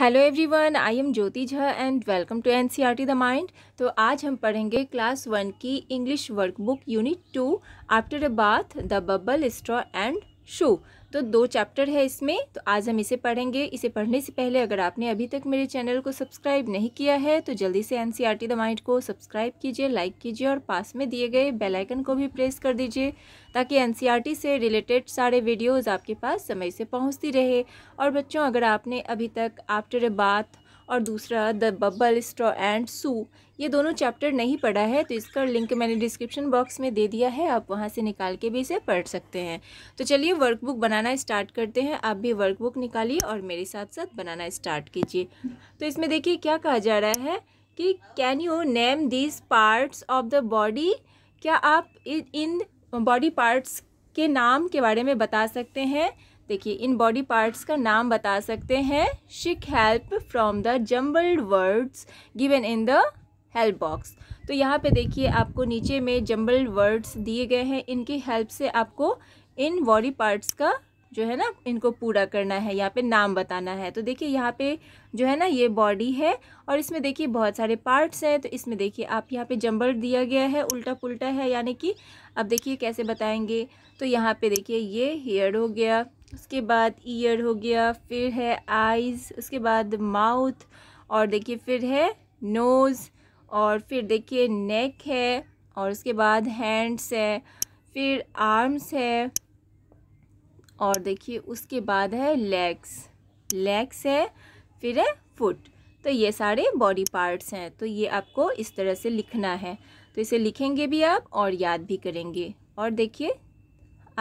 hello everyone I am Jyoti Jha and welcome to NCERT the mind तो आज हम पढ़ेंगे क्लास वन की English workbook unit two after a bath the bubble straw and shoe तो दो chapter है इसमें तो आज हम इसे पढ़ेंगे इसे पढ़ने से पहले अगर आपने अभी तक मेरे चैनल को सब्सक्राइब नहीं किया है तो जल्दी से एन सी द माइंड को सब्सक्राइब कीजिए लाइक कीजिए और पास में दिए गए बेलाइकन को भी प्रेस कर दीजिए ताकि एन से रिलेटेड सारे वीडियोज़ आपके पास समय से पहुँचती रहे और बच्चों अगर आपने अभी तक आफ्टर ए बाथ और दूसरा the bubble straw and shoe ये दोनों चैप्टर नहीं पढ़ा है तो इसका लिंक मैंने डिस्क्रिप्शन बॉक्स में दे दिया है आप वहाँ से निकाल के भी इसे पढ़ सकते हैं तो चलिए वर्कबुक बनाना स्टार्ट करते हैं आप भी वर्कबुक निकालिए और मेरे साथ साथ बनाना स्टार्ट कीजिए तो इसमें देखिए क्या कहा जा रहा है कि can you name these parts of the body क्या आप इन बॉडी पार्ट्स के नाम के बारे में बता सकते हैं देखिए इन बॉडी पार्ट्स का नाम बता सकते हैं seek help from the jumbled words given in the help box तो यहाँ पे देखिए आपको नीचे में जम्बल्ड वर्ड्स दिए गए हैं इनकी हेल्प से आपको इन बॉडी पार्ट्स का जो है ना इनको पूरा करना है यहाँ पे नाम बताना है तो देखिए यहाँ पे जो है ना ये बॉडी है और इसमें देखिए बहुत सारे पार्ट्स हैं तो इसमें देखिए आप यहाँ पे जंबल दिया गया है उल्टा पुल्टा है यानी कि अब देखिए कैसे बताएंगे तो यहाँ पे देखिए ये हेयर हो गया उसके बाद ईयर हो गया फिर है आइज़ उसके बाद माउथ और देखिए फिर है नोज़ और फिर देखिए नेक है और उसके बाद हैंड्स है फिर आर्म्स है और देखिए उसके बाद है लेग्स लेग्स है फिर है फुट तो ये सारे बॉडी पार्ट्स हैं तो ये आपको इस तरह से लिखना है तो इसे लिखेंगे भी आप और याद भी करेंगे और देखिए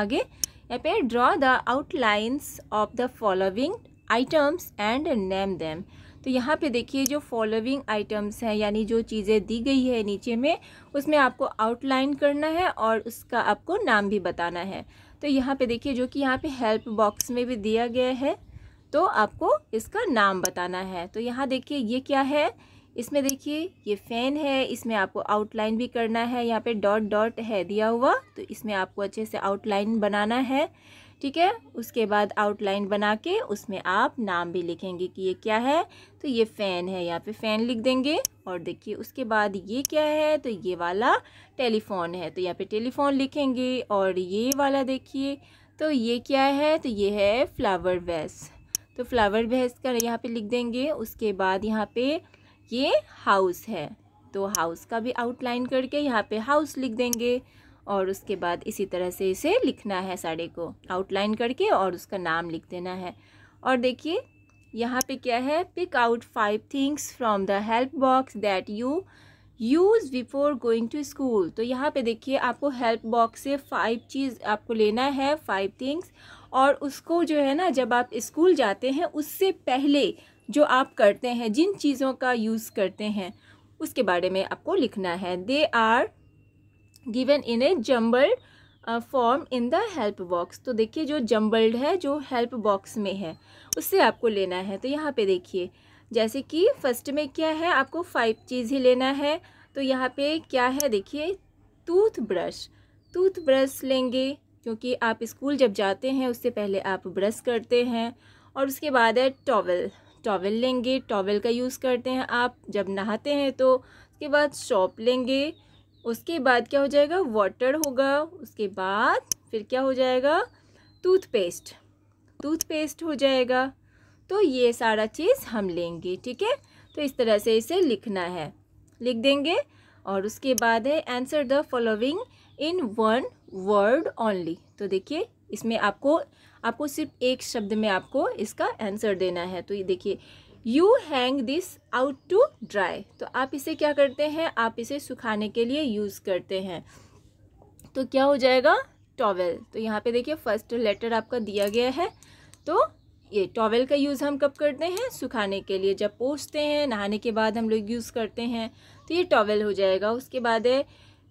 आगे यहाँ पे draw the outlines of the following items and name them तो यहाँ पे देखिए जो फॉलोविंग आइटम्स हैं यानी जो चीज़ें दी गई है नीचे में उसमें आपको आउटलाइन करना है और उसका आपको नाम भी बताना है तो यहाँ पे देखिए जो कि यहाँ पे हेल्प बॉक्स में भी दिया गया है तो आपको इसका नाम बताना है तो यहाँ देखिए ये क्या है इसमें देखिए ये फ़ैन है इसमें आपको आउटलाइन भी करना है यहाँ पे डॉट डॉट है दिया हुआ तो इसमें आपको अच्छे से आउटलाइन बनाना है ठीक है उसके बाद आउटलाइन बना के उसमें आप नाम भी लिखेंगे कि ये क्या है तो ये फ़ैन है यहाँ पे फ़ैन लिख देंगे और देखिए उसके बाद ये क्या है तो ये वाला टेलीफोन है तो यहाँ पे टेलीफोन लिखेंगे और ये वाला देखिए तो ये क्या है तो ये है फ्लावर वेस तो फ्लावर वेस का यहाँ पर लिख देंगे उसके बाद यहाँ पे ये हाउस है तो हाउस का भी आउटलाइन करके यहाँ पे हाउस लिख देंगे और उसके बाद इसी तरह से इसे लिखना है साड़ी को आउटलाइन करके और उसका नाम लिख देना है और देखिए यहाँ पे क्या है pick out five things from the help box that you use before going to school तो यहाँ पे देखिए आपको हेल्प बॉक्स से फाइव चीज़ आपको लेना है फाइव थिंग्स और उसको जो है ना जब आप स्कूल जाते हैं उससे पहले जो आप करते हैं जिन चीज़ों का यूज़ करते हैं उसके बारे में आपको लिखना है they are given in a jumbled form in the help box तो देखिए जो जम्बल्ड है जो हेल्प बॉक्स में है उससे आपको लेना है तो यहाँ पे देखिए जैसे कि फर्स्ट में क्या है आपको फाइव चीज़ ही लेना है तो यहाँ पे क्या है देखिए टूथ ब्रश टूथ ब्रश लेंगे क्योंकि आप स्कूल जब जाते हैं उससे पहले आप ब्रश करते हैं और उसके बाद है टॉवल टॉवल लेंगे टॉवल का यूज़ करते हैं आप जब नहाते हैं तो उसके बाद सॉप लेंगे उसके बाद क्या हो जाएगा वाटर होगा उसके बाद फिर क्या हो जाएगा टूथपेस्ट टूथपेस्ट हो जाएगा तो ये सारा चीज़ हम लेंगे ठीक है तो इस तरह से इसे लिखना है लिख देंगे और उसके बाद है answer the following in one word only तो देखिए इसमें आपको आपको सिर्फ एक शब्द में आपको इसका आंसर देना है तो ये देखिए you hang this out to dry तो आप इसे क्या करते हैं आप इसे सुखाने के लिए यूज़ करते हैं तो क्या हो जाएगा टॉवेल तो यहाँ पे देखिए फर्स्ट लेटर आपका दिया गया है तो ये टॉवेल का यूज़ हम कब करते हैं सुखाने के लिए जब पोछते हैं नहाने के बाद हम लोग यूज़ करते हैं तो ये टॉवेल हो जाएगा उसके बाद है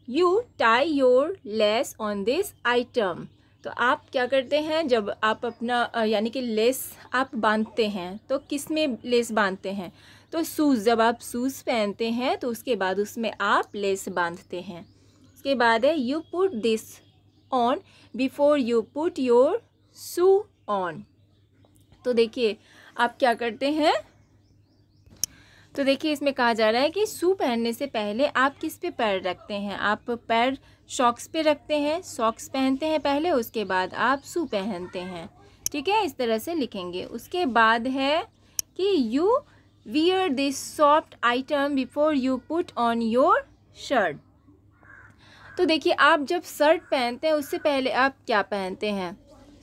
you tie your lace on this item तो आप क्या करते हैं जब आप अपना यानी कि लेस आप बांधते हैं तो किस में लेस बांधते हैं तो सूज़ जब आप सूज़ पहनते हैं तो उसके बाद उसमें आप लेस बांधते हैं उसके बाद है you put this on before you put your shoe on तो देखिए आप क्या करते हैं तो देखिए इसमें कहा जा रहा है कि शू पहनने से पहले आप किस पे पैर रखते हैं आप पैर शॉक्स पे रखते हैं सॉक्स पहनते हैं पहले उसके बाद आप शू पहनते हैं ठीक है इस तरह से लिखेंगे उसके बाद है कि you wear this soft item before you put on your shirt तो देखिए आप जब शर्ट पहनते हैं उससे पहले आप क्या पहनते हैं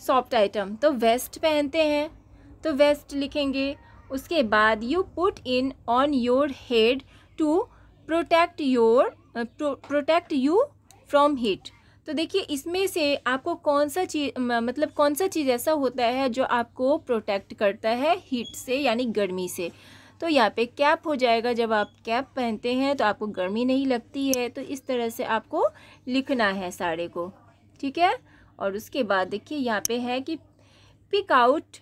सॉफ्ट आइटम तो वेस्ट पहनते हैं तो वेस्ट लिखेंगे उसके बाद you put in on your head to protect your protect you from heat तो देखिए इसमें से आपको कौन सा चीज मतलब कौन सा चीज़ ऐसा होता है जो आपको प्रोटेक्ट करता है हीट से यानी गर्मी से तो यहाँ पे कैप हो जाएगा जब आप कैप पहनते हैं तो आपको गर्मी नहीं लगती है तो इस तरह से आपको लिखना है साड़े को ठीक है और उसके बाद देखिए यहाँ पे है कि pick out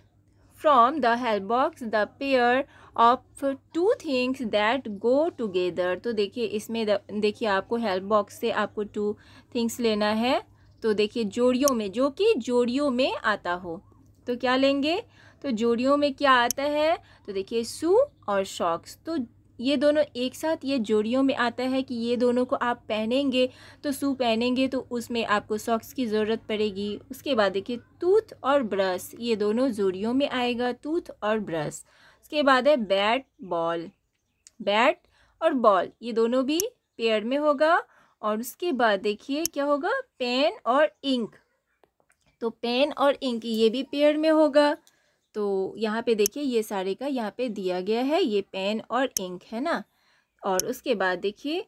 from the help box the pair of two things that go together तो देखिए इसमें देखिए आपको help box से आपको two things लेना है तो देखिए जोड़ियों में जो कि जोड़ियों में आता हो तो क्या लेंगे तो जोड़ियों में क्या आता है तो देखिए सू और शॉक्स तो ये दोनों एक साथ ये जोड़ियों में आता है कि ये दोनों को आप पहनेंगे तो सू पहनेंगे तो उसमें आपको सॉक्स की ज़रूरत पड़ेगी उसके बाद देखिए टूथ और ब्रश ये दोनों जोड़ियों में आएगा टूथ और ब्रश उसके बाद है बैट बॉल बैट और बॉल ये दोनों भी पेयर में होगा और उसके बाद देखिए क्या होगा पेन और इंक तो पेन और इंक ये भी पेयर में होगा तो यहाँ पे देखिए ये सारे का यहाँ पे दिया गया है ये पेन और इंक है ना और उसके बाद देखिए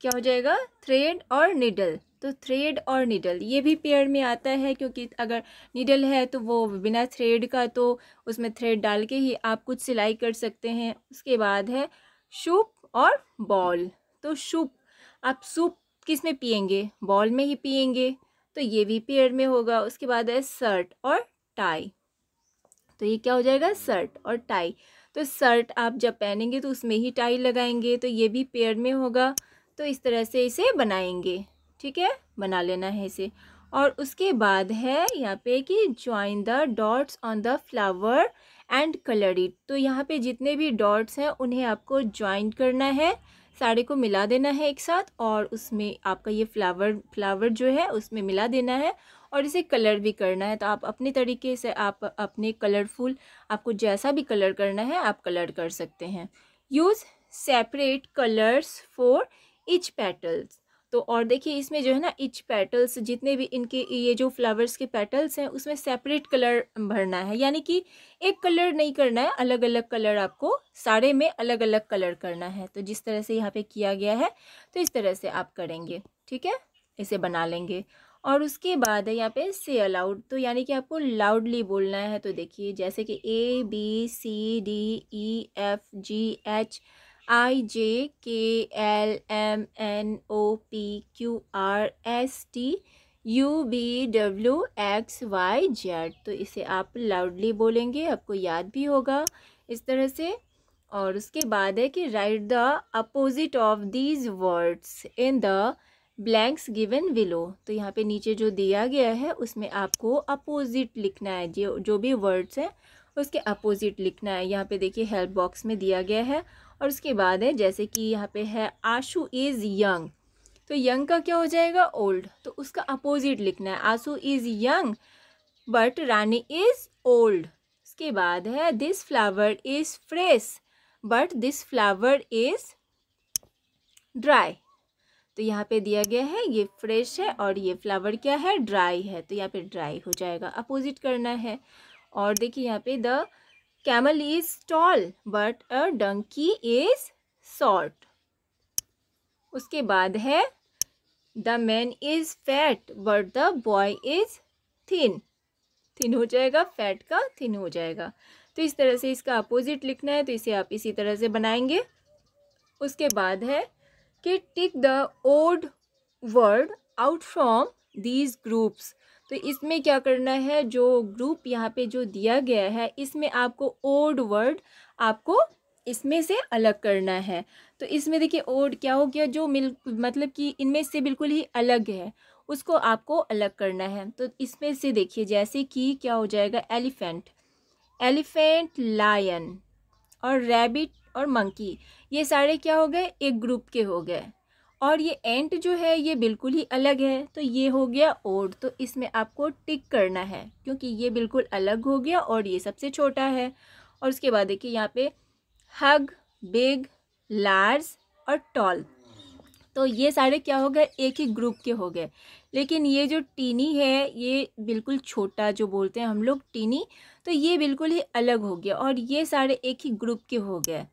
क्या हो जाएगा थ्रेड और निडल तो थ्रेड और निडल ये भी पेयर में आता है क्योंकि अगर निडल है तो वो बिना थ्रेड का तो उसमें थ्रेड डाल के ही आप कुछ सिलाई कर सकते हैं उसके बाद है शूप और बॉल तो शूप आप सूप किस में पियेंगे बॉल में ही पियेंगे तो ये भी पेयर में होगा उसके बाद है शर्ट और टाई तो ये क्या हो जाएगा शर्ट और टाई तो शर्ट आप जब पहनेंगे तो उसमें ही टाई लगाएंगे तो ये भी पेयर में होगा तो इस तरह से इसे बनाएंगे ठीक है बना लेना है इसे और उसके बाद है यहाँ पे कि join the dots on the flower and colour it तो यहाँ पे जितने भी डॉट्स हैं उन्हें आपको ज्वाइन करना है सारे को मिला देना है एक साथ और उसमें आपका ये फ्लावर फ्लावर जो है उसमें मिला देना है और इसे कलर भी करना है तो आप अपने तरीके से आप अपने कलरफुल आपको जैसा भी कलर करना है आप कलर कर सकते हैं use separate colours for each petals तो और देखिए इसमें जो है ना इच पेटल्स जितने भी इनके ये जो फ्लावर्स के पेटल्स हैं उसमें सेपरेट कलर भरना है यानी कि एक कलर नहीं करना है अलग अलग कलर आपको सारे में अलग अलग कलर करना है तो जिस तरह से यहाँ पे किया गया है तो इस तरह से आप करेंगे ठीक है इसे बना लेंगे और उसके बाद है यहाँ पे से अलाउड तो यानी कि आपको लाउडली बोलना है तो देखिए जैसे कि A B C D E F G H I J K L M N O P Q R S T U B W X Y Z तो इसे आप लाउडली बोलेंगे आपको याद भी होगा इस तरह से और उसके बाद है कि write the opposite of these words in the blanks given below तो यहाँ पे नीचे जो दिया गया है उसमें आपको अपोजिट लिखना है जो जो भी वर्ड्स हैं उसके अपोजिट लिखना है यहाँ पे देखिए हेल्प बॉक्स में दिया गया है और उसके बाद है जैसे कि यहाँ पे है आशू इज़ यंग तो यंग का क्या हो जाएगा ओल्ड तो उसका अपोजिट लिखना है Ashu is young but Rani is old उसके बाद है this flower is fresh but this flower is dry तो यहाँ पे दिया गया है ये फ्रेश है और ये फ्लावर क्या है ड्राई है तो यहाँ पे ड्राई हो जाएगा अपोजिट करना है और देखिए यहाँ पे the camel is tall but a donkey is short उसके बाद है the man is fat but the boy is thin thin हो जाएगा फैट का थिन हो जाएगा तो इस तरह से इसका अपोजिट लिखना है तो इसे आप इसी तरह से बनाएंगे उसके बाद है कि tick the odd word out from these groups तो इसमें क्या करना है जो ग्रुप यहाँ पे जो दिया गया है इसमें आपको ओड वर्ड आपको इसमें से अलग करना है तो इसमें देखिए ओड क्या हो गया जो मिल मतलब कि इनमें से बिल्कुल ही अलग है उसको आपको अलग करना है तो इसमें से देखिए जैसे कि क्या हो जाएगा एलिफेंट एलिफेंट लायन और रैबिट और मंकी ये सारे क्या हो गए एक ग्रुप के हो गए और ये एंट जो है ये बिल्कुल ही अलग है तो ये हो गया ओड तो इसमें आपको टिक करना है क्योंकि ये बिल्कुल अलग हो गया और ये सबसे छोटा है और उसके बाद देखिए यहाँ पे हग बिग लार्ज और टॉल तो ये सारे क्या हो गए एक ही ग्रुप के हो गए लेकिन ये जो टीनी है ये बिल्कुल छोटा जो बोलते हैं हम लोग टीनी तो ये बिल्कुल ही अलग हो गया और ये सारे एक ही ग्रुप के हो गए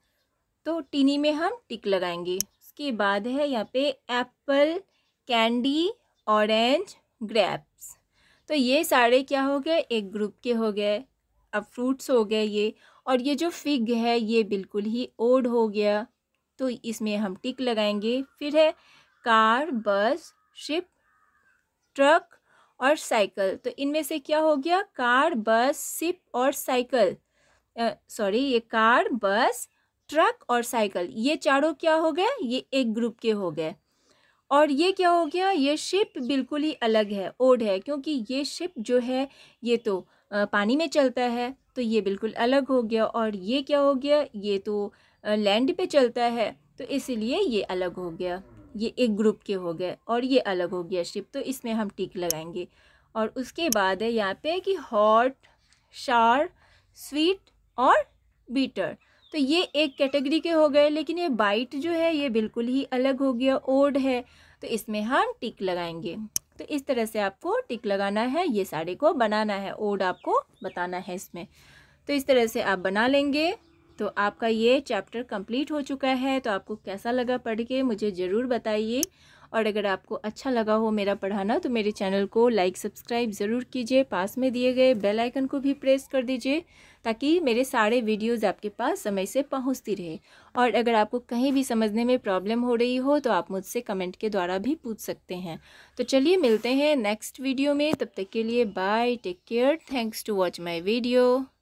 तो टीनी में हम टिक लगाएंगे उसके बाद है यहाँ पे एप्पल कैंडी ऑरेंज ग्रेप्स तो ये सारे क्या हो गए एक ग्रुप के हो गए अब फ्रूट्स हो गए ये और ये जो फिग है ये बिल्कुल ही ओड हो गया तो इसमें हम टिक लगाएंगे फिर है कार बस शिप ट्रक और साइकिल तो इनमें से क्या हो गया कार बस शिप और साइकिल सॉरी ये कार बस ट्रक और साइकिल ये चारों क्या हो गए ये एक ग्रुप के हो गए और ये क्या हो गया ये शिप बिल्कुल ही अलग है ओड है क्योंकि ये शिप जो है ये तो पानी में चलता है तो ये बिल्कुल अलग हो गया और ये क्या हो गया ये तो लैंड पे चलता है तो इसलिए ये अलग हो गया ये एक ग्रुप के हो गए और ये अलग हो गया शिप तो इसमें हम टिक लगाएंगे और उसके बाद है यहाँ पे कि हॉट शार स्वीट और बीटर तो ये एक कैटेगरी के हो गए लेकिन ये बाइट जो है ये बिल्कुल ही अलग हो गया ओड है तो इसमें हम टिक लगाएंगे तो इस तरह से आपको टिक लगाना है ये साड़ी को बनाना है ओड आपको बताना है इसमें तो इस तरह से आप बना लेंगे तो आपका ये चैप्टर कंप्लीट हो चुका है तो आपको कैसा लगा पढ़ के मुझे ज़रूर बताइए और अगर आपको अच्छा लगा हो मेरा पढ़ाना तो मेरे चैनल को लाइक सब्सक्राइब ज़रूर कीजिए पास में दिए गए बेल आइकन को भी प्रेस कर दीजिए ताकि मेरे सारे वीडियोस आपके पास समय से पहुंचती रहे और अगर आपको कहीं भी समझने में प्रॉब्लम हो रही हो तो आप मुझसे कमेंट के द्वारा भी पूछ सकते हैं तो चलिए मिलते हैं नेक्स्ट वीडियो में तब तक के लिए bye take care thanks to watch my video